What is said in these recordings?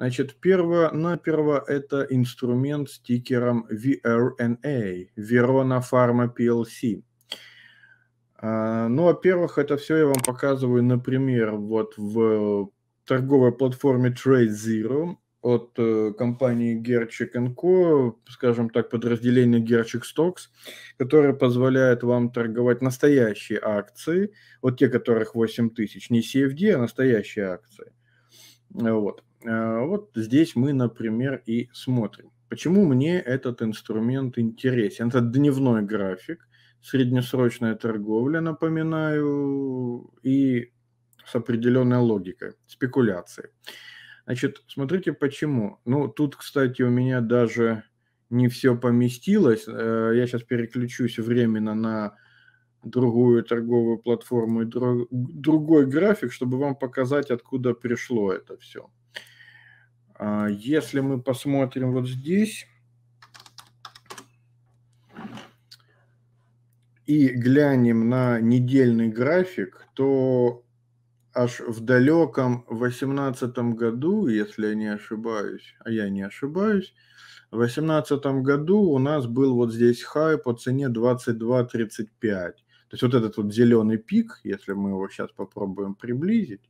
Значит, перво-наперво это инструмент с тикером VRNA, Verona Pharma PLC. А, ну, во-первых, это все я вам показываю, например, вот в торговой платформе Trade Zero от э, компании Gerchik Co., скажем так, подразделение Gerchik Stocks, которое позволяет вам торговать настоящие акции, вот те, которых 8 тысяч, не CFD, а настоящие акции. Вот. А, вот здесь мы, например, и смотрим. Почему мне этот инструмент интересен? Это дневной график, среднесрочная торговля, напоминаю, и с определенной логикой, спекуляции. Значит, смотрите почему. Ну, тут, кстати, у меня даже не все поместилось. Э, я сейчас переключусь временно на другую торговую платформу и другой график, чтобы вам показать, откуда пришло это все. А, если мы посмотрим вот здесь и глянем на недельный график, то аж в далеком 18 году, если я не ошибаюсь, а я не ошибаюсь, в 2018 году у нас был вот здесь хай по цене 22.35. То есть вот этот вот зеленый пик, если мы его сейчас попробуем приблизить,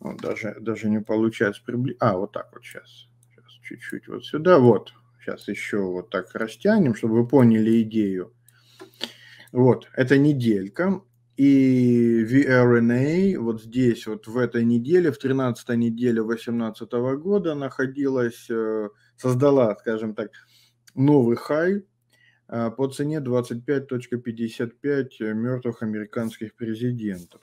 ну, даже, даже не получается приблизить. А, вот так вот сейчас. Сейчас чуть-чуть вот сюда. Вот. Сейчас еще вот так растянем, чтобы вы поняли идею. Вот, это неделька. И VRNA вот здесь, вот в этой неделе, в 13 неделе 2018 года находилась, э, создала, скажем так, новый хай э, по цене 25.55 мертвых американских президентов.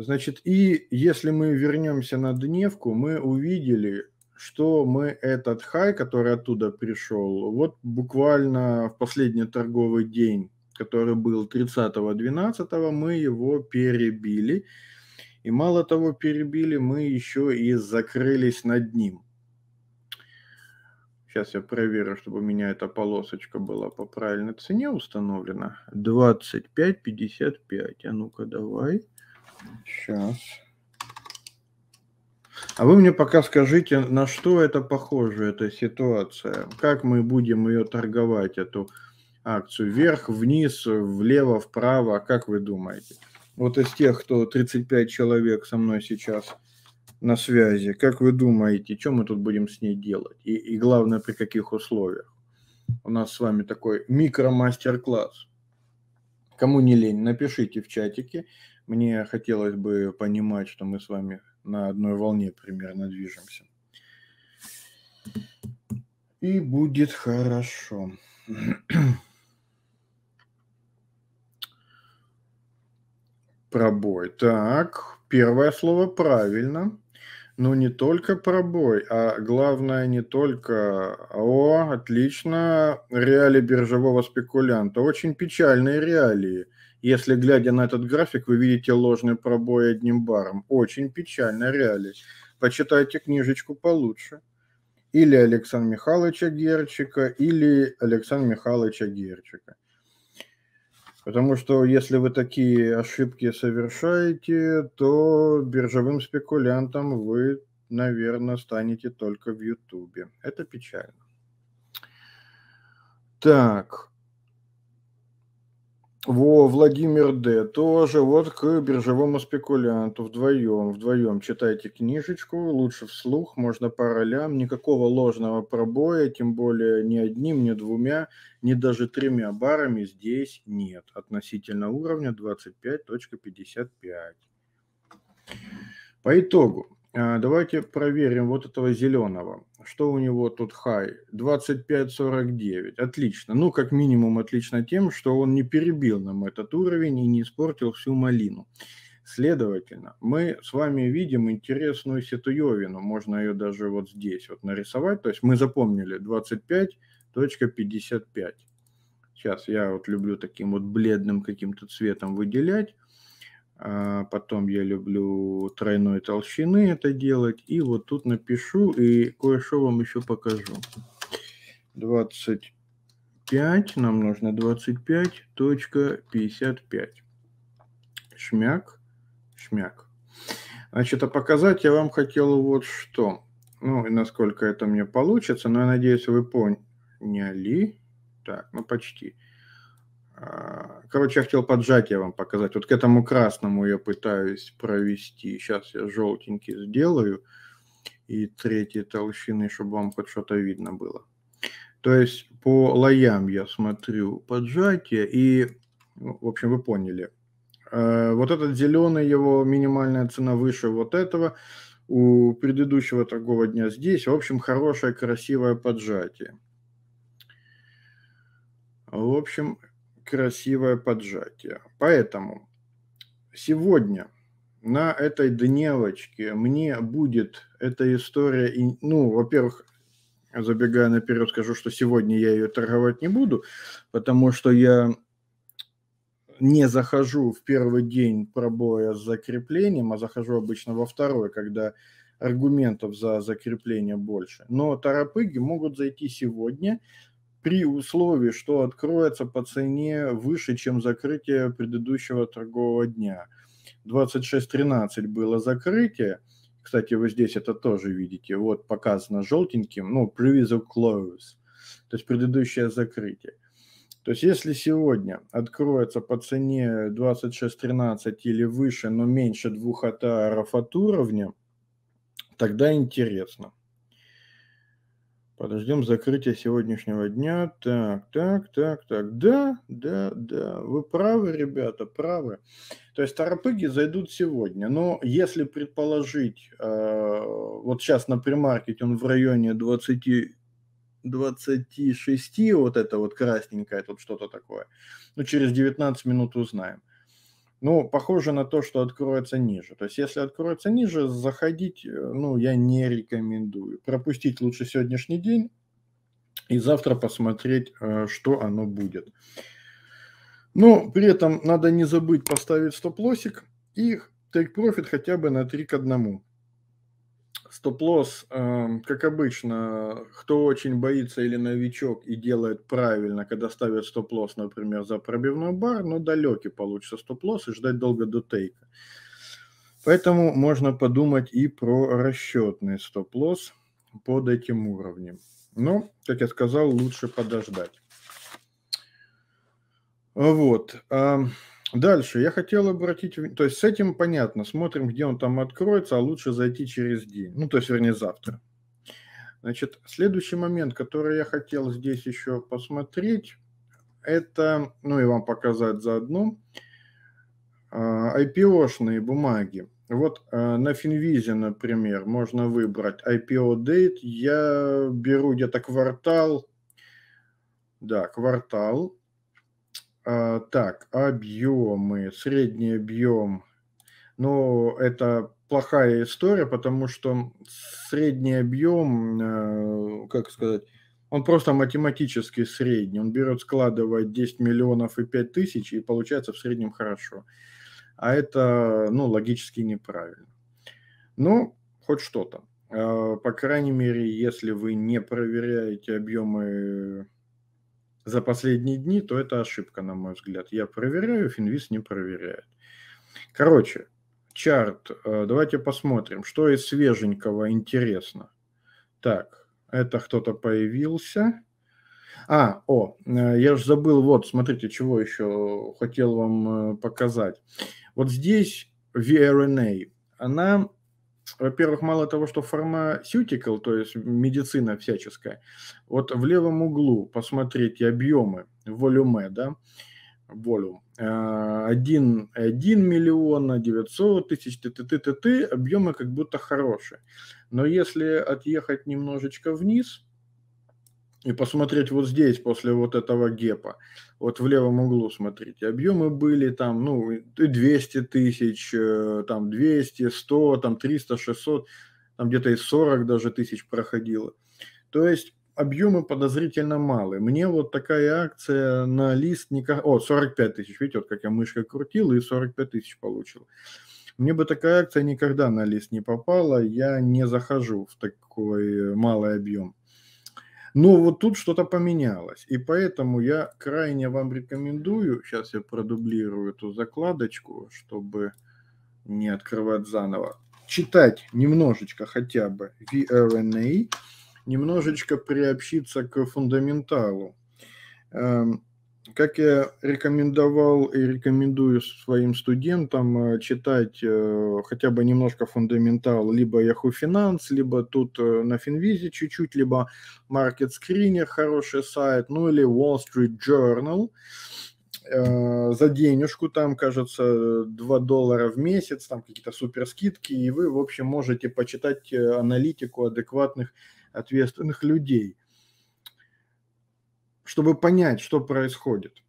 Значит, и если мы вернемся на дневку, мы увидели, что мы этот хай, который оттуда пришел, вот буквально в последний торговый день, который был 30-12, мы его перебили. И мало того, перебили, мы еще и закрылись над ним. Сейчас я проверю, чтобы у меня эта полосочка была по правильной цене установлена. 25,55. А ну-ка, давай. 25,55. Сейчас. А вы мне пока скажите, на что это похоже, эта ситуация? Как мы будем ее торговать, эту акцию? Вверх, вниз, влево, вправо? Как вы думаете? Вот из тех, кто 35 человек со мной сейчас на связи, как вы думаете, что мы тут будем с ней делать? И, и главное, при каких условиях? У нас с вами такой микро-мастер-класс. Кому не лень, напишите в чатике, мне хотелось бы понимать, что мы с вами на одной волне примерно движемся. И будет хорошо. Пробой. Так, первое слово правильно. но не только пробой, а главное не только... О, отлично, реалии биржевого спекулянта. Очень печальные реалии – если, глядя на этот график, вы видите ложный пробой одним баром. Очень печальная реальность. Почитайте книжечку получше. Или Александра Михайловича Герчика, или Александра Михайловича Герчика. Потому что если вы такие ошибки совершаете, то биржевым спекулянтом вы, наверное, станете только в Ютубе. Это печально. Так, во, Владимир Д. Тоже вот к биржевому спекулянту вдвоем, вдвоем читайте книжечку, лучше вслух, можно по ролям, никакого ложного пробоя, тем более ни одним, ни двумя, ни даже тремя барами здесь нет. Относительно уровня 25.55. По итогу, а, давайте проверим вот этого зеленого. Что у него тут хай? 25.49. Отлично. Ну, как минимум, отлично тем, что он не перебил нам этот уровень и не испортил всю малину. Следовательно, мы с вами видим интересную ситуевину. Можно ее даже вот здесь вот нарисовать. То есть мы запомнили 25.55. Сейчас я вот люблю таким вот бледным каким-то цветом выделять. А потом я люблю тройной толщины это делать. И вот тут напишу и кое-что вам еще покажу. 25, нам нужно 25.55. Шмяк, шмяк. Значит, а показать я вам хотел вот что. Ну, и насколько это мне получится, но я надеюсь, вы поняли. Так, ну почти. Почти. А, короче, я хотел поджать, я вам показать. Вот к этому красному я пытаюсь провести. Сейчас я желтенький сделаю. И третьей толщины, чтобы вам хоть что-то видно было. То есть по лоям я смотрю поджатие. И, ну, в общем, вы поняли. А, вот этот зеленый, его минимальная цена выше вот этого. У предыдущего торгового дня здесь. В общем, хорошее, красивое поджатие. В общем, красивое поджатие. Поэтому сегодня на этой дневочке мне будет эта история, ну, во-первых, забегая наперед, скажу, что сегодня я ее торговать не буду, потому что я не захожу в первый день пробоя с закреплением, а захожу обычно во второй, когда аргументов за закрепление больше. Но тарапыги могут зайти сегодня, при условии, что откроется по цене выше, чем закрытие предыдущего торгового дня. 26.13 было закрытие. Кстати, вы здесь это тоже видите. Вот показано желтеньким, ну, previous close, то есть предыдущее закрытие. То есть если сегодня откроется по цене 26.13 или выше, но меньше двух атаров от а, уровня, тогда интересно. Подождем закрытия сегодняшнего дня. Так, так, так, так. Да, да, да. Вы правы, ребята, правы. То есть торопыги зайдут сегодня. Но если предположить, э, вот сейчас на премаркете он в районе 20 26, вот это вот красненькое, тут что-то такое. Ну, через 19 минут узнаем. Ну, похоже на то, что откроется ниже. То есть, если откроется ниже, заходить, э, ну, я не рекомендую. Пропустить лучше сегодняшний день и завтра посмотреть, э, что оно будет. Но при этом надо не забыть поставить стоп-лосик и take profit хотя бы на 3 к 1. Стоп-лосс, эм, как обычно, кто очень боится или новичок и делает правильно, когда ставит стоп-лосс, например, за пробивной бар, но далекий получится стоп-лосс и ждать долго до тейка. Поэтому можно подумать и про расчетный стоп-лосс под этим уровнем. Но, как я сказал, лучше подождать. Вот. Эм, Дальше я хотел обратить, то есть с этим понятно, смотрим, где он там откроется, а лучше зайти через день, ну то есть вернее завтра. Значит, следующий момент, который я хотел здесь еще посмотреть, это, ну и вам показать заодно, IPO-шные а, бумаги. Вот а, на Финвизе, например, можно выбрать IPO date, я беру где-то квартал, да, квартал, а, так, объемы, средний объем. Ну, это плохая история, потому что средний объем, э, как сказать, он просто математически средний. Он берет, складывает 10 миллионов и 5 тысяч, и получается в среднем хорошо. А это, ну, логически неправильно. Ну, хоть что-то. А, по крайней мере, если вы не проверяете объемы за последние дни, то это ошибка, на мой взгляд. Я проверяю, Финвиз не проверяет. Короче, чарт. Э, давайте посмотрим, что из свеженького интересно. Так, это кто-то появился. А, о, э, я же забыл, вот, смотрите, чего еще хотел вам э, показать. Вот здесь VRNA, она во-первых, мало того, что pharmaceutical, то есть медицина всяческая, вот в левом углу посмотрите объемы, волюме, да, волюм, 1, 1 на 900 тысяч, ты, ты, ты, ты, ты, объемы как будто хорошие. Но если отъехать немножечко вниз – и посмотреть вот здесь, после вот этого гепа, вот в левом углу, смотрите, объемы были там, ну, 200 тысяч, э, там 200, 100, там 300, 600, там где-то и 40 даже тысяч проходило. То есть объемы подозрительно малы. Мне вот такая акция на лист никак... О, 45 тысяч, видите, вот как я мышкой крутил и 45 тысяч получил. Мне бы такая акция никогда на лист не попала, я не захожу в такой э, малый объем. Но ну, вот тут что-то поменялось. И поэтому я крайне вам рекомендую, сейчас я продублирую эту закладочку, чтобы не открывать заново, читать немножечко хотя бы VRNA, немножечко приобщиться к фундаменталу. Эм, как я рекомендовал и рекомендую своим студентам э, читать э, хотя бы немножко фундаментал либо Yahoo Finance, либо тут э, на Финвизе чуть-чуть, либо Market Screener, хороший сайт, ну или Wall Street Journal за денежку, там, кажется, 2 доллара в месяц, там какие-то супер скидки, и вы, в общем, можете почитать аналитику адекватных, ответственных людей – чтобы понять, что происходит.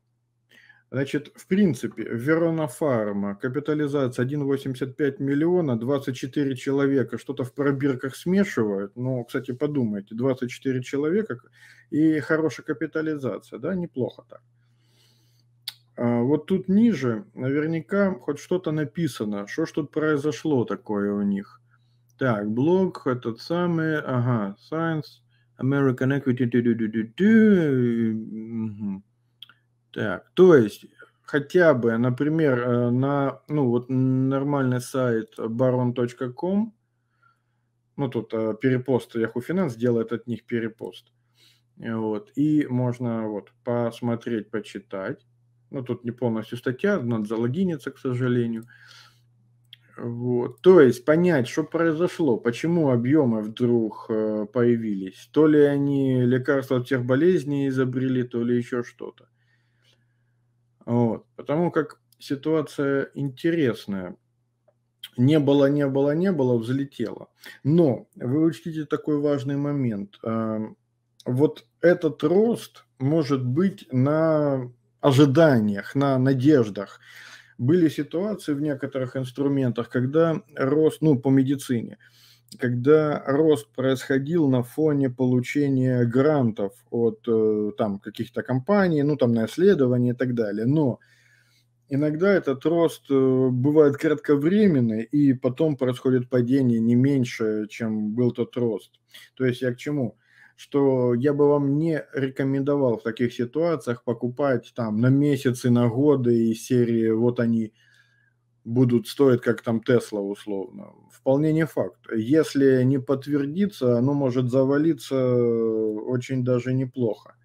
Значит, в принципе, Верона Фарма, капитализация 1,85 миллиона, 24 человека, что-то в пробирках смешивают. Ну, кстати, подумайте, 24 человека и хорошая капитализация, да, неплохо так. А вот тут ниже наверняка хоть что-то написано, что ж тут произошло такое у них. Так, блог, этот самый, ага, Science, American Equity. Так, то есть хотя бы, например, э, на ну вот нормальный сайт baron.com, ну тут э, перепост Yahoo Finance делает от них перепост. Э, вот, и можно вот посмотреть, почитать. Ну, тут не полностью статья, надо залогиниться, к сожалению. Вот. То есть понять, что произошло, почему объемы вдруг э, появились. То ли они лекарства от всех болезней изобрели, то ли еще что-то. Вот. Потому как ситуация интересная. Не было, не было, не было, взлетело. Но вы учтите такой важный момент. Эм, вот этот рост может быть на ожиданиях, на надеждах. Были ситуации в некоторых инструментах, когда рост, ну, по медицине, когда рост происходил на фоне получения грантов от э, там каких-то компаний, ну, там на исследования и так далее. Но иногда этот рост э, бывает кратковременный, и потом происходит падение не меньше, чем был тот рост. То есть я к чему? – что я бы вам не рекомендовал в таких ситуациях покупать там на месяцы, на годы и серии вот они будут стоить, как там Тесла условно. Вполне не факт. Если не подтвердится, оно может завалиться э, очень даже неплохо.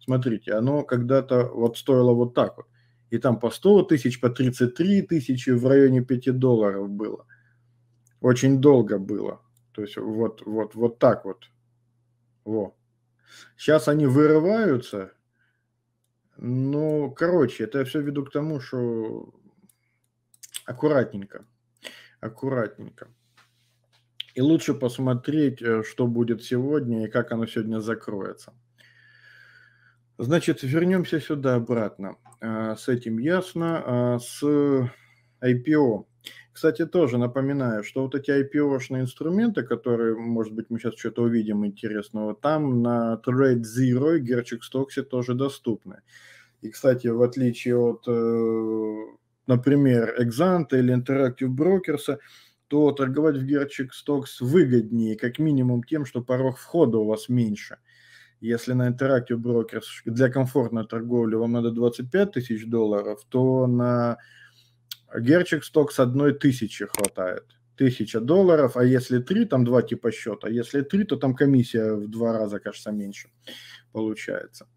Смотрите, оно когда-то вот стоило вот так вот. И там по 100 тысяч, по 33 тысячи в районе 5 долларов было. Очень долго было. То есть вот, вот, вот так вот во. Сейчас они вырываются, но, короче, это я все веду к тому, что аккуратненько, аккуратненько. И лучше посмотреть, э, что будет сегодня и как оно сегодня закроется. Значит, вернемся сюда обратно. А, с этим ясно. А, с IPO э, кстати, тоже напоминаю, что вот эти IPO-шные инструменты, которые, может быть, мы сейчас что-то увидим интересного, там на Trade Zero и Gerchik Stocks тоже доступны. И, кстати, в отличие от, э, например, Exante или Interactive Brokers, то торговать в Gerchik Stocks выгоднее, как минимум тем, что порог входа у вас меньше – если на Interactive Brokers для комфортной торговли вам надо 25 тысяч долларов, то на а Герчик сток с одной тысячи хватает. Тысяча долларов, а если три, там два типа счета. А если три, то там комиссия в два раза, кажется, меньше получается.